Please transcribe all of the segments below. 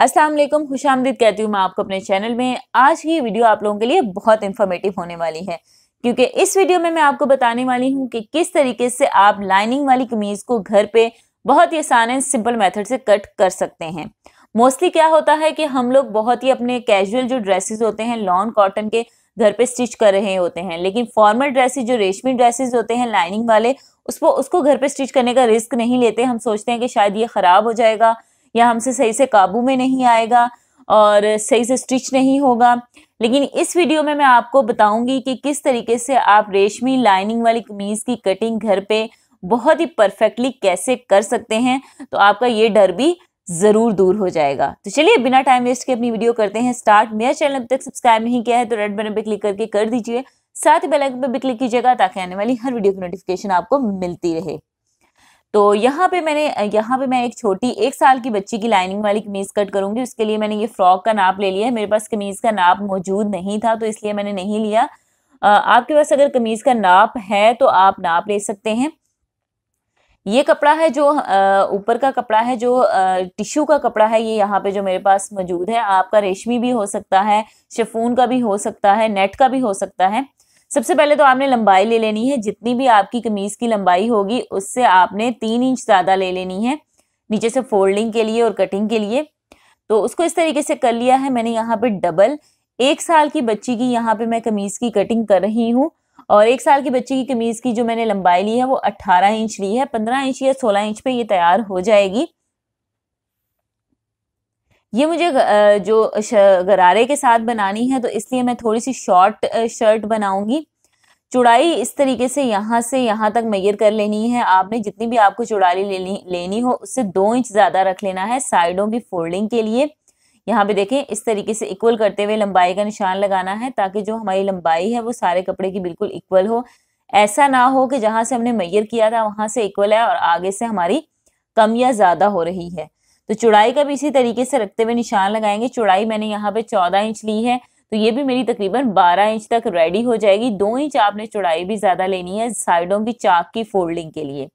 अस्सलाम वालेकुम खुश आमदीद कहती हूँ मैं आपको अपने चैनल में आज की वीडियो आप लोगों के लिए बहुत इन्फॉर्मेटिव होने वाली है क्योंकि इस वीडियो में मैं आपको बताने वाली हूँ कि किस तरीके से आप लाइनिंग वाली कमीज़ को घर पे बहुत ही आसान एंड सिंपल मेथड से कट कर सकते हैं मोस्टली क्या होता है कि हम लोग बहुत ही अपने कैजुअल जो ड्रेसेस होते हैं लॉन्ग कॉटन के घर पे स्टिच कर रहे होते हैं लेकिन फॉर्मल ड्रेसेज जो रेशमी ड्रेसेज होते हैं लाइनिंग वाले उसको उसको घर पे स्टिच करने का रिस्क नहीं लेते हम सोचते हैं कि शायद ये ख़राब हो जाएगा या हमसे सही से काबू में नहीं आएगा और सही से स्टिच नहीं होगा लेकिन इस वीडियो में मैं आपको बताऊंगी कि किस तरीके से आप रेशमी लाइनिंग वाली कमीज़ की कटिंग घर पे बहुत ही परफेक्टली कैसे कर सकते हैं तो आपका ये डर भी ज़रूर दूर हो जाएगा तो चलिए बिना टाइम वेस्ट के अपनी वीडियो करते हैं स्टार्ट मेरा चैनल अब तक सब्सक्राइब नहीं किया है तो रेड बटन पर क्लिक करके कर दीजिए साथ ही बेल आइकन पर भी क्लिक कीजिएगा ताकि आने वाली हर वीडियो की नोटिफिकेशन आपको मिलती रहे तो यहाँ पे मैंने यहाँ पे मैं एक छोटी एक साल की बच्ची की लाइनिंग वाली कमीज़ कट करूँगी उसके लिए मैंने ये फ्रॉक का नाप ले लिया है मेरे पास कमीज़ का नाप मौजूद नहीं था तो इसलिए मैंने नहीं लिया आपके पास अगर कमीज़ का नाप है तो आप नाप ले सकते हैं ये कपड़ा है जो ऊपर का कपड़ा है जो टिश्यू का कपड़ा है ये यहाँ पे जो मेरे पास मौजूद है आपका रेशमी भी हो सकता है शेफून का भी हो सकता है नेट का भी हो सकता है सबसे पहले तो आपने लंबाई ले लेनी है जितनी भी आपकी कमीज़ की लंबाई होगी उससे आपने तीन इंच ज़्यादा ले लेनी है नीचे से फोल्डिंग के लिए और कटिंग के लिए तो उसको इस तरीके से कर लिया है मैंने यहाँ पे डबल एक साल की बच्ची की यहाँ पे मैं कमीज़ की कटिंग कर रही हूँ और एक साल की बच्ची की कमीज़ की जो मैंने लंबाई ली है वो अट्ठारह इंच ली है पंद्रह इंच या सोलह इंच पे ये तैयार हो जाएगी ये मुझे जो गरारे के साथ बनानी है तो इसलिए मैं थोड़ी सी शॉर्ट शर्ट बनाऊंगी चुड़ाई इस तरीके से यहाँ से यहाँ तक मैयर कर लेनी है आपने जितनी भी आपको चुड़ाई लेनी लेनी हो उससे दो इंच ज़्यादा रख लेना है साइडों की फोल्डिंग के लिए यहाँ पे देखें इस तरीके से इक्वल करते हुए लंबाई का निशान लगाना है ताकि जो हमारी लंबाई है वो सारे कपड़े की बिल्कुल इक्वल हो ऐसा ना हो कि जहाँ से हमने मैयर किया था वहाँ से इक्वल है और आगे से हमारी कम या ज़्यादा हो रही है तो चौड़ाई का भी इसी तरीके से रखते हुए निशान लगाएंगे चौड़ाई मैंने यहाँ पे चौदह इंच ली है तो ये भी मेरी तकरीबन 12 इंच तक रेडी हो जाएगी दो इंच आपने चौड़ाई भी ज़्यादा लेनी है साइडों की चाक की फोल्डिंग के लिए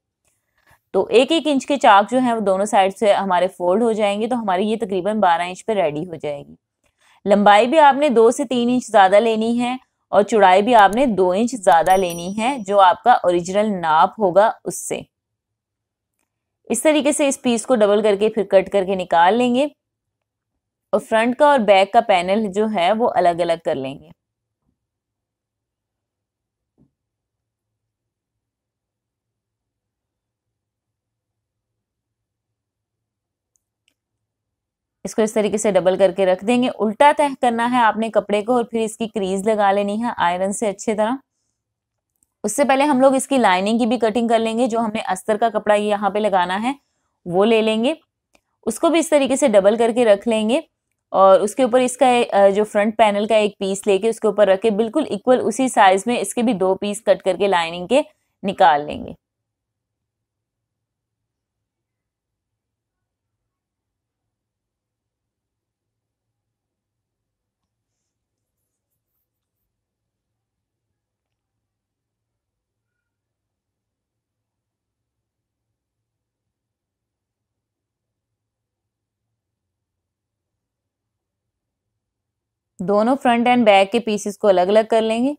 तो एक एक इंच के चाक जो है वो दोनों साइड से हमारे फोल्ड हो जाएंगे तो हमारी ये तकरीबन बारह इंच पे रेडी हो जाएगी लंबाई भी आपने दो से तीन इंच ज़्यादा लेनी है और चौड़ाई भी आपने दो इंच ज़्यादा लेनी है जो आपका ओरिजिनल नाप होगा उससे इस तरीके से इस पीस को डबल करके फिर कट करके निकाल लेंगे और फ्रंट का और बैक का पैनल जो है वो अलग अलग कर लेंगे इसको इस तरीके से डबल करके रख देंगे उल्टा तह करना है आपने कपड़े को और फिर इसकी क्रीज लगा लेनी है आयरन से अच्छी तरह उससे पहले हम लोग इसकी लाइनिंग की भी कटिंग कर लेंगे जो हमने अस्तर का कपड़ा ये यहाँ पे लगाना है वो ले लेंगे उसको भी इस तरीके से डबल करके रख लेंगे और उसके ऊपर इसका जो फ्रंट पैनल का एक पीस लेके उसके ऊपर रख के बिल्कुल इक्वल उसी साइज में इसके भी दो पीस कट करके लाइनिंग के निकाल लेंगे दोनों फ्रंट एंड बैक के पीसेस को अलग अलग कर लेंगे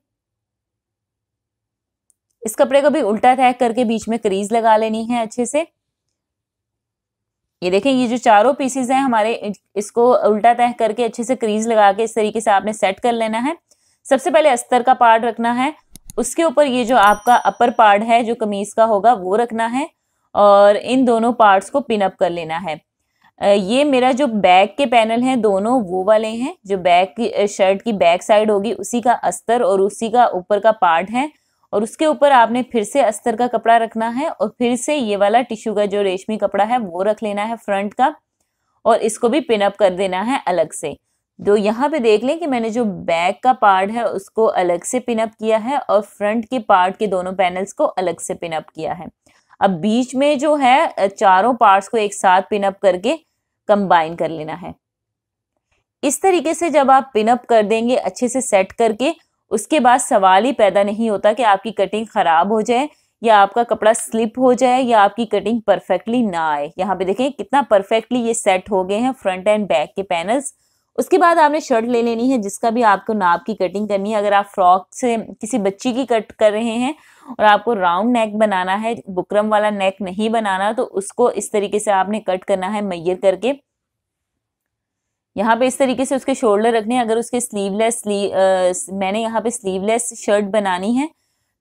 इस कपड़े को भी उल्टा तैक करके बीच में क्रीज लगा लेनी है अच्छे से ये देखें ये जो चारों पीसेस हैं हमारे इसको उल्टा तह करके अच्छे से क्रीज लगा के इस तरीके से आपने सेट कर लेना है सबसे पहले अस्तर का पार्ट रखना है उसके ऊपर ये जो आपका अपर पार्ट है जो कमीज का होगा वो रखना है और इन दोनों पार्ट्स को पिन अप कर लेना है ये मेरा जो बैक के पैनल हैं दोनों वो वाले हैं जो बैक की शर्ट की बैक साइड होगी उसी का अस्तर और उसी का ऊपर का पार्ट है और उसके ऊपर आपने फिर से अस्तर का कपड़ा रखना है और फिर से ये वाला टिश्यू का जो रेशमी कपड़ा है वो रख लेना है फ्रंट का और इसको भी पिनअप कर देना है अलग से तो यहाँ पे देख लें कि मैंने जो बैक का पार्ट है उसको अलग से पिनअप किया है और फ्रंट के पार्ट के दोनों पैनल्स को अलग से पिनअप किया है अब बीच में जो है चारों पार्ट्स को एक साथ पिनअप करके कंबाइन कर लेना है इस तरीके से जब आप पिनअप कर देंगे अच्छे से सेट करके उसके बाद सवाल ही पैदा नहीं होता कि आपकी कटिंग ख़राब हो जाए या आपका कपड़ा स्लिप हो जाए या आपकी कटिंग परफेक्टली ना आए यहाँ पे देखें कितना परफेक्टली ये सेट हो गए हैं फ्रंट एंड बैक के पैनल्स उसके बाद आपने शर्ट ले लेनी है जिसका भी आपको नाप की कटिंग करनी है अगर आप फ्रॉक से किसी बच्ची की कट कर रहे हैं और आपको राउंड नेक बनाना है बुकरम वाला नेक नहीं बनाना तो उसको इस तरीके से आपने कट करना है मैयर करके यहाँ पे इस तरीके से उसके शोल्डर रखने अगर उसके स्लीवलेस स्लीव मैंने यहाँ पे स्लीवलेस शर्ट बनानी है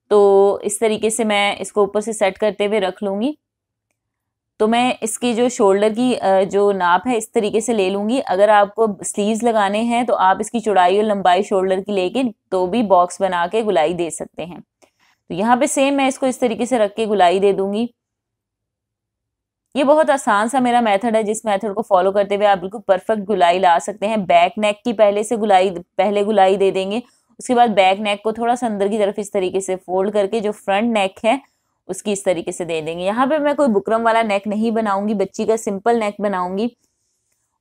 तो इस तरीके से मैं इसको ऊपर से सेट करते हुए रख लूंगी तो मैं इसकी जो शोल्डर की जो नाप है इस तरीके से ले लूंगी अगर आपको स्लीव्स लगाने हैं तो आप इसकी चौड़ाई और लंबाई शोल्डर की लेके तो भी बॉक्स बना के गुलाई दे सकते हैं तो यहाँ पे सेम मैं इसको इस तरीके से रख के गुलाई दे दूंगी ये बहुत आसान सा मेरा मेथड है जिस मेथड को फॉलो करते हुए आप बिल्कुल परफेक्ट गुलाई ला सकते हैं बैक नेक की पहले से गुलाई पहले गुलाई दे देंगे उसके बाद बैक नेक को थोड़ा सा अंदर की तरफ इस तरीके से फोल्ड करके जो फ्रंट नेक है उसकी इस तरीके से दे देंगे यहाँ पे मैं कोई बुकरम वाला नेक नहीं बनाऊंगी बच्ची का सिंपल नेक बनाऊंगी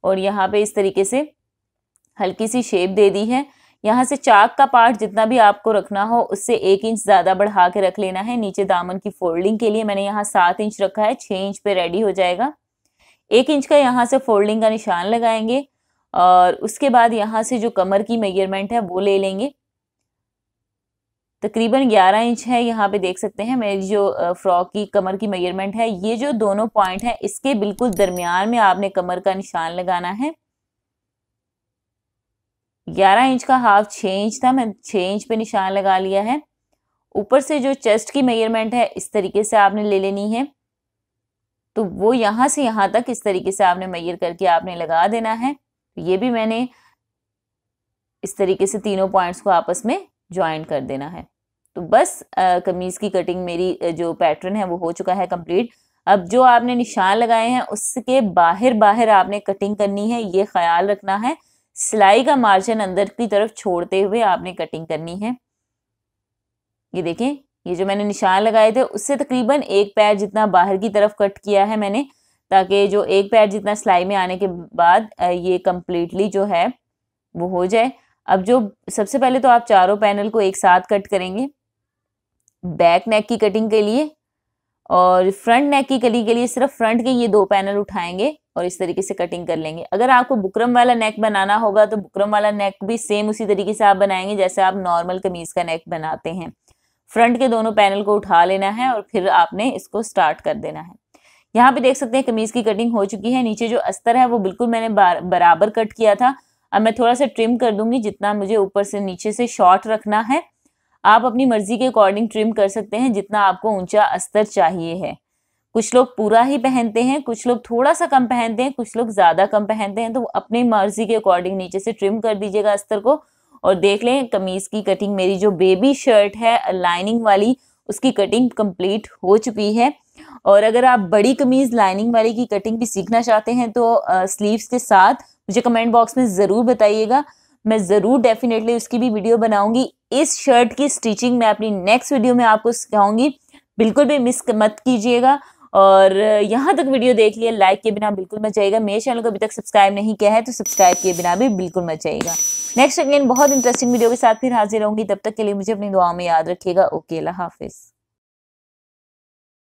और यहाँ पे इस तरीके से हल्की सी शेप दे दी है यहाँ से चाक का पार्ट जितना भी आपको रखना हो उससे एक इंच ज़्यादा बढ़ा के रख लेना है नीचे दामन की फोल्डिंग के लिए मैंने यहाँ सात इंच रखा है छः इंच पे रेडी हो जाएगा एक इंच का यहाँ से फोल्डिंग का निशान लगाएंगे और उसके बाद यहाँ से जो कमर की मेजरमेंट है वो ले लेंगे तकरीबन 11 इंच है यहाँ पे देख सकते हैं मेरी जो फ्रॉक की कमर की मेजरमेंट है ये जो दोनों पॉइंट है इसके बिल्कुल दरमियान में आपने कमर का निशान लगाना है 11 इंच का हाफ 6 इंच था मैं 6 इंच पे निशान लगा लिया है ऊपर से जो चेस्ट की मेजरमेंट है इस तरीके से आपने ले लेनी है तो वो यहाँ से यहाँ तक इस तरीके से आपने मैयर करके आपने लगा देना है ये भी मैंने इस तरीके से तीनों पॉइंट्स को आपस में ज्वाइन कर देना है तो बस कमीज़ की कटिंग मेरी जो पैटर्न है वो हो चुका है कंप्लीट अब जो आपने निशान लगाए हैं उसके बाहर बाहर आपने कटिंग करनी है ये ख्याल रखना है सिलाई का मार्जिन अंदर की तरफ छोड़ते हुए आपने कटिंग करनी है ये देखें ये जो मैंने निशान लगाए थे उससे तकरीबन एक पैर जितना बाहर की तरफ कट किया है मैंने ताकि जो एक पैर जितना सिलाई में आने के बाद ये कम्प्लीटली जो है वो हो जाए अब जो सबसे पहले तो आप चारों पैनल को एक साथ कट करेंगे बैक नेक की कटिंग के लिए और फ्रंट नेक की कटिंग के लिए सिर्फ फ्रंट के ये दो पैनल उठाएंगे और इस तरीके से कटिंग कर लेंगे अगर आपको बुकरम वाला नेक बनाना होगा तो बुकरम वाला नेक भी सेम उसी तरीके से आप बनाएंगे जैसे आप नॉर्मल कमीज का नेक बनाते हैं फ्रंट के दोनों पैनल को उठा लेना है और फिर आपने इसको स्टार्ट कर देना है यहाँ पे देख सकते हैं कमीज की कटिंग हो चुकी है नीचे जो अस्तर है वो बिल्कुल मैंने बराबर कट किया था अब मैं थोड़ा सा ट्रिम कर दूंगी जितना मुझे ऊपर से नीचे से शॉर्ट रखना है आप अपनी मर्जी के अकॉर्डिंग ट्रिम कर सकते हैं जितना आपको ऊंचा अस्तर चाहिए है कुछ लोग पूरा ही पहनते हैं कुछ लोग थोड़ा सा कम पहनते हैं कुछ लोग ज़्यादा कम पहनते हैं तो अपनी मर्जी के अकॉर्डिंग नीचे से ट्रिम कर दीजिएगा अस्तर को और देख लें कमीज़ की कटिंग मेरी जो बेबी शर्ट है लाइनिंग वाली उसकी कटिंग कंप्लीट हो चुकी है और अगर आप बड़ी कमीज़ लाइनिंग वाली की कटिंग भी सीखना चाहते हैं तो स्लीव्स के साथ मुझे कमेंट बॉक्स में ज़रूर बताइएगा मैं ज़रूर डेफिनेटली उसकी भी वीडियो बनाऊंगी इस शर्ट की स्टिचिंग मैं अपनी नेक्स्ट वीडियो में आपको सिखाऊंगी बिल्कुल भी मिस मत कीजिएगा और यहाँ तक वीडियो देख लिए लाइक के बिना बिल्कुल मत जाइएगा मेरे चैनल को अभी तक सब्सक्राइब नहीं किया है तो सब्सक्राइब किए बिना भी बिल्कुल मत जाइएगा नेक्स्ट अगेन बहुत इंटरेस्टिंग वीडियो के साथ फिर हाजिर होंगी तब तक के लिए मुझे अपनी दुआ में याद रखिएगा ओके अल्लाह हाफिज़